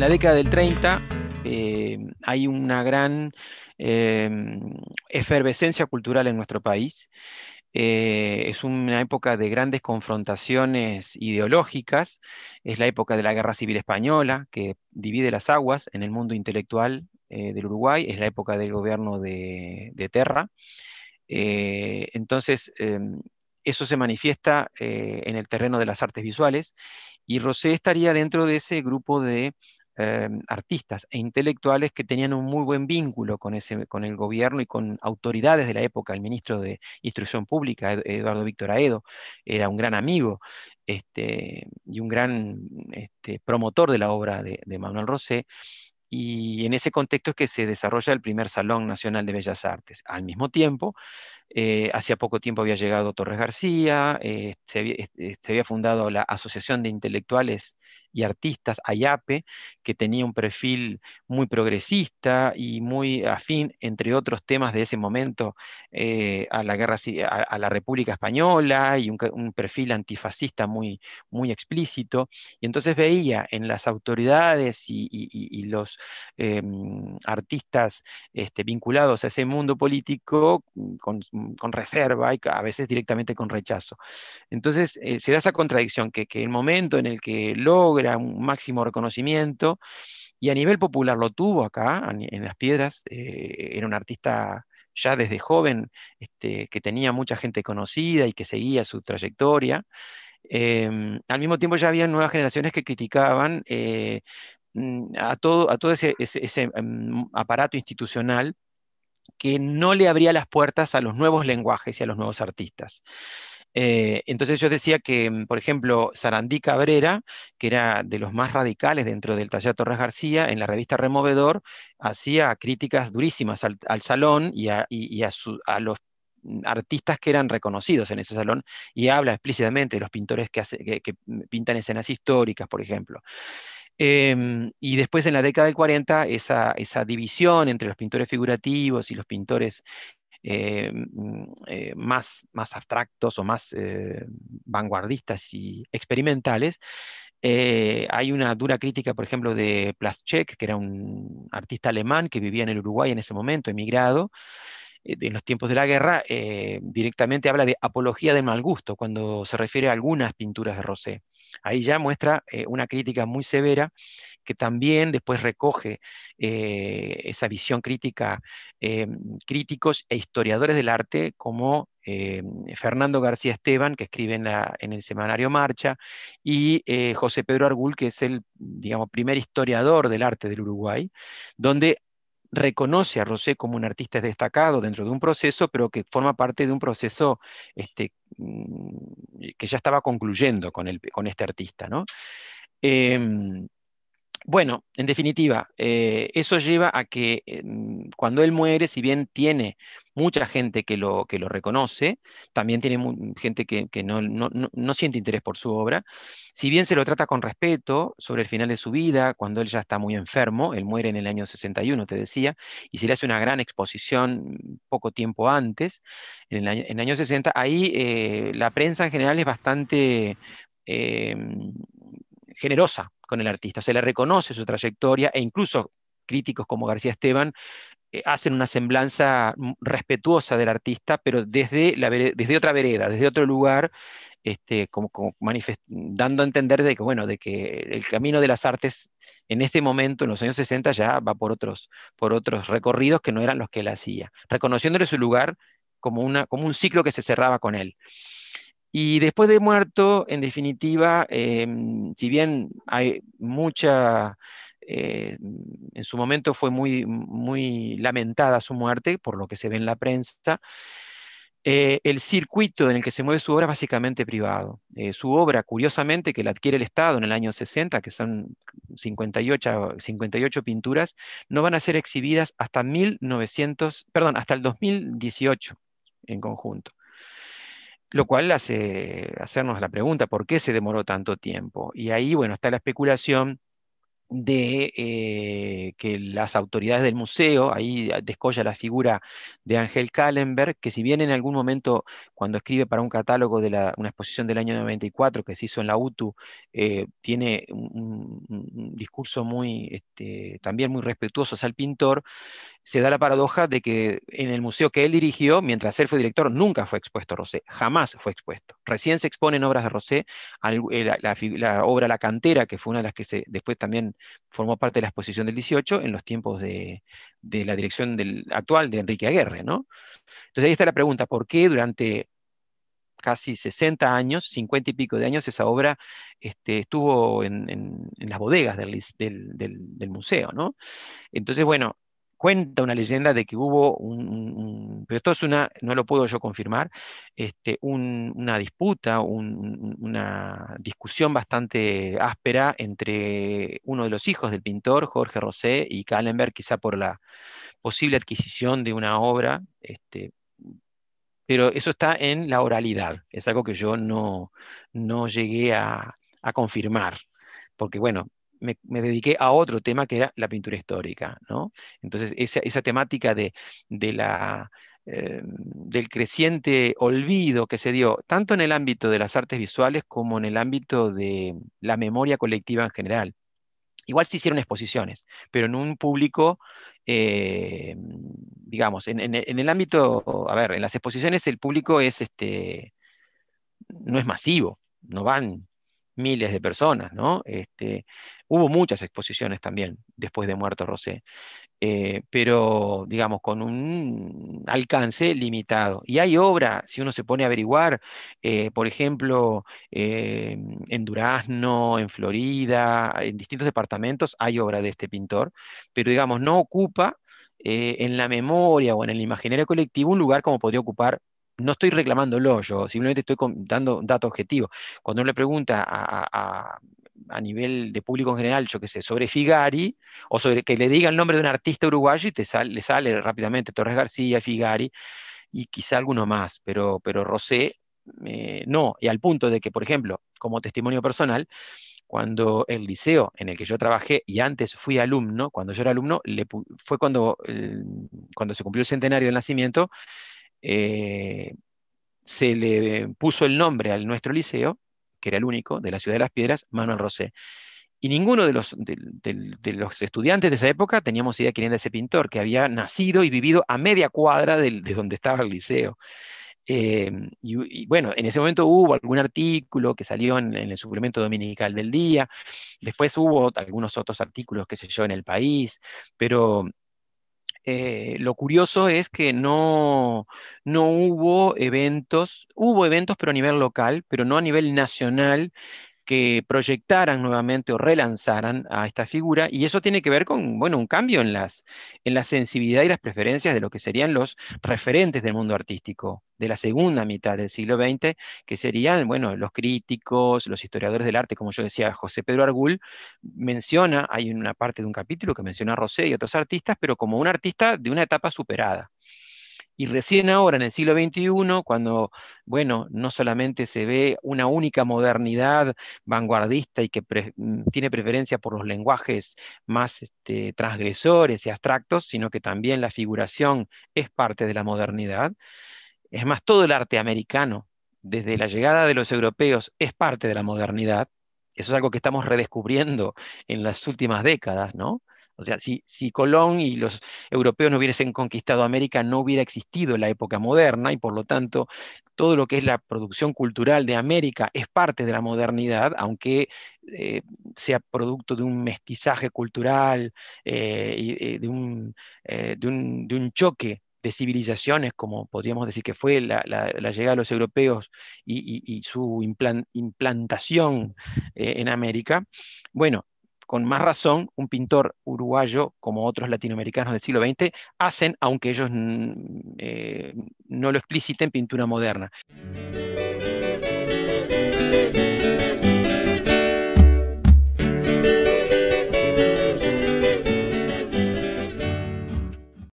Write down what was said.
la década del 30 eh, hay una gran em, efervescencia cultural en nuestro país. Eh, es una época de grandes confrontaciones ideológicas, es la época de la Guerra Civil Española, que divide las aguas en el mundo intelectual eh, del Uruguay, es la época del gobierno de, de Terra. entonces, em, eso se manifiesta en el terreno de las artes visuales y Rosé estaría dentro de ese grupo de eh, artistas e intelectuales que tenían un muy buen vínculo con, el gobierno y con autoridades de la época. El ministro de Instrucción Pública, Eduardo Víctor Aedo, era un gran amigo este, y un gran este, promotor de la obra de, Manuel Rosé. Y en ese contexto es que se desarrolla el primer Salón Nacional de Bellas Artes. Al mismo tiempo, eh, hacía poco tiempo había llegado Torres García, eh, este, se, había, fundado la Asociación de Intelectuales y artistas, Ayape, que tenía un perfil muy progresista y muy afín, entre otros temas de ese momento, eh, a, la guerra, a, la República Española y un, perfil antifascista muy, muy explícito. Y entonces veía en las autoridades y, los em, artistas este, vinculados a ese mundo político mm, mm, con, reserva y a veces directamente con rechazo. Entonces eh, se da esa contradicción que, que el momento en el que logra era un máximo reconocimiento y a nivel popular lo tuvo acá, en Las Piedras, eh, era un artista ya desde joven este, que tenía mucha gente conocida y que seguía su trayectoria. Em, al mismo tiempo ya había nuevas generaciones que criticaban eh, mm, a todo, a todo ese, em, aparato institucional que no le abría las puertas a los nuevos lenguajes y a los nuevos artistas. Eh, entonces yo decía que, mm, por ejemplo, Sarandí Cabrera, que era de los más radicales dentro del taller Torres García, en la revista Removedor, hacía críticas durísimas al, salón y, a, los mm, artistas que eran reconocidos en ese salón y habla explícitamente de los pintores que, mm, pintan escenas históricas, por ejemplo. Em, y después en la década del 40, esa, esa división entre los pintores figurativos y los pintores eh, mm, eh, más, más abstractos o más eh, vanguardistas y experimentales. hay una dura crítica, por ejemplo, de Plaschek, que era un artista alemán que vivía en el Uruguay en ese momento, emigrado, en los tiempos de la guerra, directamente habla de apología del mal gusto cuando se refiere a algunas pinturas de Rosé. Ahí ya muestra eh, una crítica muy severa que también después recoge eh, esa visión crítica, eh, críticos e historiadores del arte como Fernando García Esteban, que escribe en, el semanario Marcha, y José Pedro Argul, que es el digamos, primer historiador del arte del Uruguay, donde reconoce a Rosé como un artista destacado dentro de un proceso, pero que forma parte de un proceso este, mm, que ya estaba concluyendo con, el, con este artista. ¿no? Em, bueno, en definitiva, eh, eso lleva a que em, cuando él muere, si bien tiene mucha gente que lo, que lo reconoce, también tiene gente que, no, siente interés por su obra. Si bien se lo trata con respeto sobre el final de su vida, cuando él ya está muy enfermo, él muere en el año 61, te decía, y se le hace una gran exposición poco tiempo antes, en el año, 60, ahí eh, la prensa en general es bastante... Eh, generosa con el artista, se le reconoce su trayectoria e incluso críticos como García Esteban eh, hacen una semblanza mm, respetuosa del artista, pero desde, la desde otra vereda, desde otro lugar, este, dando a entender de que, bueno, de que el camino de las artes en este momento, en los años 60, ya va por otros, por otros recorridos que no eran los que él hacía, reconociéndole su lugar como, un ciclo que se cerraba con él. Y después de muerto, en definitiva, em, si bien hay mucha eh, en su momento fue muy, muy lamentada su muerte, por lo que se ve en la prensa. Eh, el circuito en el que se mueve su obra es básicamente privado. Eh, su obra, curiosamente, que la adquiere el Estado en el año 60, que son 58, 58 pinturas, no van a ser exhibidas hasta, 1900, perdón, hasta el 2018 en conjunto. Lo cual hace hacernos la pregunta, ¿por qué se demoró tanto tiempo? Y ahí, bueno, está la especulación de eh, que las autoridades del museo, ahí ah, descolla la figura de Ángel Kallenberg, que si bien en algún momento cuando escribe para un catálogo de una exposición del año 94 que se hizo en la UTU, eh, tiene un, discurso muy, este, también muy respetuoso al pintor, se da la paradoja de que en el museo que él dirigió, mientras él fue director, nunca fue expuesto Rosé, jamás fue expuesto. Recién se exponen obras de Rosé, eh, la, obra La Cantera, que fue una de las que después también formó parte de la exposición del 18, en los tiempos de, la dirección del, actual de Enrique Aguirre, ¿no? Entonces ahí está la pregunta, ¿por qué durante casi 60 años, 50 y pico de años, esa obra este, estuvo en, las bodegas del, del museo, ¿no? Entonces, bueno, cuenta una leyenda de que hubo un, pero esto es una, no lo puedo yo confirmar, este, una disputa, una discusión bastante áspera entre uno de los hijos del pintor, Jorge Rosé, y Kallenberg, quizá por la posible adquisición de una obra, este, pero eso está en la oralidad, es algo que yo no, llegué a, a confirmar, porque bueno, me, dediqué a otro tema que era la pintura histórica, Entonces, esa, temática de, eh, del creciente olvido que se dio, tanto en el ámbito de las artes visuales como en el ámbito de la memoria colectiva en general. Igual se hicieron exposiciones, pero en un público, eh, digamos, en, el ámbito, a ver, en las exposiciones el público es, este, no es masivo, no van miles de personas, ¿no? Este, hubo muchas exposiciones también después de muerto Rosé, eh, pero digamos con un alcance limitado. Y hay obra, si uno se pone a averiguar, eh, por ejemplo, eh, en Durazno, en Florida, en distintos departamentos hay obra de este pintor, pero digamos no ocupa en la memoria o en el imaginario colectivo un lugar como podría ocupar no estoy reclamándolo yo, simplemente estoy dando un dato objetivo. Cuando uno le pregunta a, nivel de público en general, yo qué sé, sobre Figari, o sobre que le diga el nombre de un artista uruguayo y te sale, le sale rápidamente Torres García, Figari, y quizá alguno más, pero, pero Rosé eh, no, y al punto de que, por ejemplo, como testimonio personal, cuando el liceo en el que yo trabajé y antes fui alumno, cuando yo era alumno, fue cuando, cuando se cumplió el centenario del nacimiento, eh, se le puso el nombre al nuestro liceo, que era el único, de la ciudad de las piedras, Manuel Rosé. Y ninguno de los, de, los estudiantes de esa época teníamos idea quién era ese pintor, que había nacido y vivido a media cuadra de, donde estaba el liceo. Eh, y, bueno, en ese momento hubo algún artículo que salió en, el suplemento dominical del día, después hubo algunos otros artículos, que se yo, en el país, pero eh, lo curioso es que no, no hubo eventos, hubo eventos pero a nivel local, pero no a nivel nacional que proyectaran nuevamente o relanzaran a esta figura, y eso tiene que ver con, bueno, un cambio en, las, en la sensibilidad y las preferencias de lo que serían los referentes del mundo artístico de la segunda mitad del siglo XX, que serían, bueno, los críticos, los historiadores del arte, como yo decía, José Pedro Argul menciona, hay una parte de un capítulo que menciona a Rosé y otros artistas, pero como un artista de una etapa superada. Y recién ahora, en el siglo XXI, cuando, bueno, no solamente se ve una única modernidad vanguardista y que mm, tiene preferencia por los lenguajes más este, transgresores y abstractos, sino que también la figuración es parte de la modernidad. Es más, todo el arte americano, desde la llegada de los europeos, es parte de la modernidad. Eso es algo que estamos redescubriendo en las últimas décadas, ¿no? O sea, si, Colón y los europeos no hubiesen conquistado América, no hubiera existido la época moderna y por lo tanto todo lo que es la producción cultural de América es parte de la modernidad, aunque eh, sea producto de un mestizaje cultural, eh, y, eh, de, un, choque de civilizaciones, como podríamos decir que fue la, llegada de los europeos y, su implantación en América, bueno, con más razón un pintor uruguayo como otros latinoamericanos del siglo XX hacen, aunque ellos mm, eh, no lo expliciten, pintura moderna.